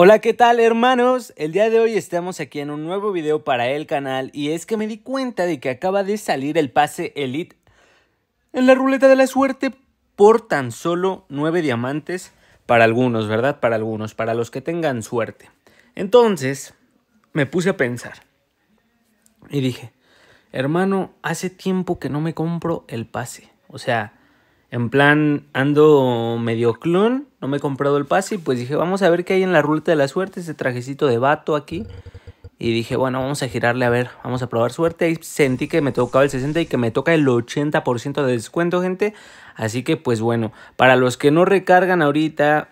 Hola, ¿qué tal hermanos? El día de hoy estamos aquí en un nuevo video para el canal y es que me di cuenta de que acaba de salir el pase Elite en la ruleta de la suerte por tan solo 9 diamantes para algunos, ¿verdad? Para algunos, para los que tengan suerte. Entonces, me puse a pensar y dije, hermano, hace tiempo que no me compro el pase. O sea, en plan ando medio clon no me he comprado el pase y pues dije, vamos a ver qué hay en la ruleta de la suerte, Ese trajecito de vato aquí. Y dije, bueno, vamos a girarle a ver, vamos a probar suerte. Y sentí que me tocaba el 60 y que me toca el 80% de descuento, gente. Así que pues bueno, para los que no recargan ahorita,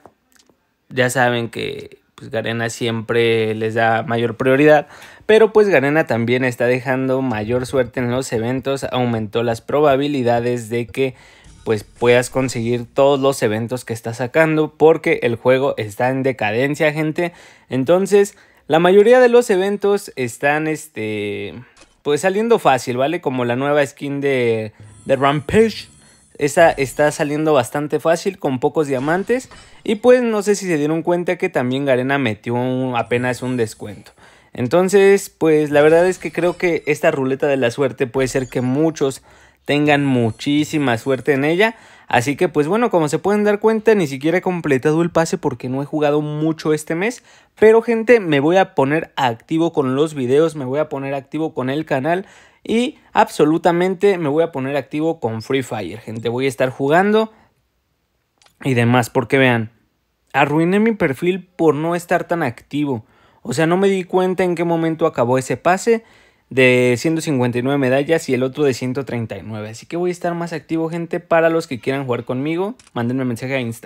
ya saben que pues Garena siempre les da mayor prioridad, pero pues Garena también está dejando mayor suerte en los eventos, aumentó las probabilidades de que pues puedas conseguir todos los eventos que está sacando porque el juego está en decadencia gente entonces la mayoría de los eventos están este pues saliendo fácil vale como la nueva skin de, de Rampage esa está saliendo bastante fácil con pocos diamantes y pues no sé si se dieron cuenta que también Garena metió apenas un descuento entonces pues la verdad es que creo que esta ruleta de la suerte puede ser que muchos tengan muchísima suerte en ella. Así que pues bueno, como se pueden dar cuenta, ni siquiera he completado el pase porque no he jugado mucho este mes. Pero gente, me voy a poner activo con los videos, me voy a poner activo con el canal y absolutamente me voy a poner activo con Free Fire, gente. Voy a estar jugando y demás, porque vean, arruiné mi perfil por no estar tan activo. O sea, no me di cuenta en qué momento acabó ese pase de 159 medallas y el otro de 139. Así que voy a estar más activo, gente. Para los que quieran jugar conmigo, mándenme mensaje a Instagram.